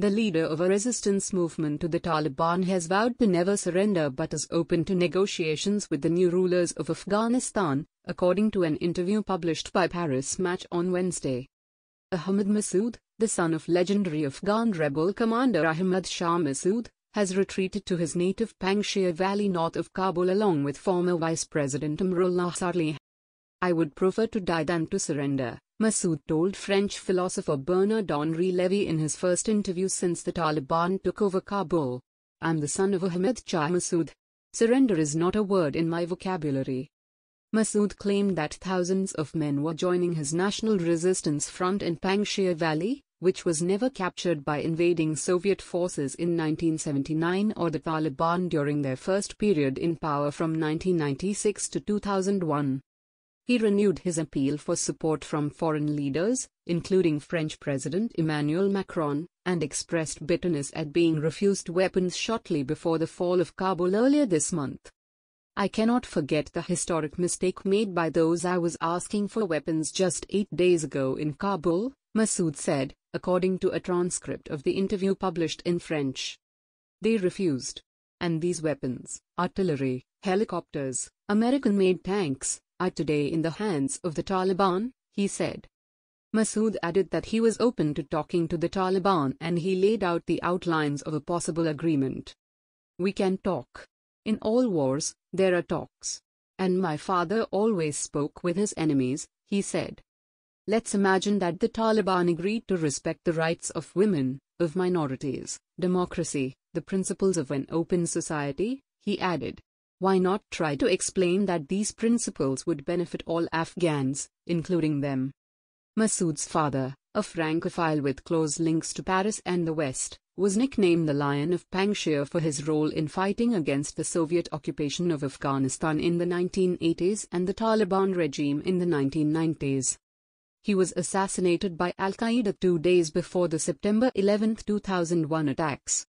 The leader of a resistance movement to the Taliban has vowed to never surrender but is open to negotiations with the new rulers of Afghanistan, according to an interview published by Paris Match on Wednesday. Ahmad Massoud, the son of legendary Afghan rebel commander Ahmad Shah Massoud, has retreated to his native Pangshir Valley north of Kabul along with former Vice President Amrullah Sarli. I would prefer to die than to surrender, Massoud told French philosopher Bernard Henri Levy in his first interview since the Taliban took over Kabul. I'm the son of Ahmed Chai Massoud. Surrender is not a word in my vocabulary. Massoud claimed that thousands of men were joining his National Resistance Front in Pangshir Valley, which was never captured by invading Soviet forces in 1979 or the Taliban during their first period in power from 1996 to 2001. He renewed his appeal for support from foreign leaders, including French President Emmanuel Macron, and expressed bitterness at being refused weapons shortly before the fall of Kabul earlier this month. I cannot forget the historic mistake made by those I was asking for weapons just eight days ago in Kabul, Masood said, according to a transcript of the interview published in French. They refused. And these weapons, artillery, helicopters, American made tanks, are today in the hands of the Taliban, he said. Masood added that he was open to talking to the Taliban and he laid out the outlines of a possible agreement. We can talk. In all wars, there are talks. And my father always spoke with his enemies, he said. Let's imagine that the Taliban agreed to respect the rights of women, of minorities, democracy, the principles of an open society, he added. Why not try to explain that these principles would benefit all Afghans, including them? Masood's father, a Francophile with close links to Paris and the West, was nicknamed the Lion of Pangshir for his role in fighting against the Soviet occupation of Afghanistan in the 1980s and the Taliban regime in the 1990s. He was assassinated by Al Qaeda two days before the September 11, 2001 attacks.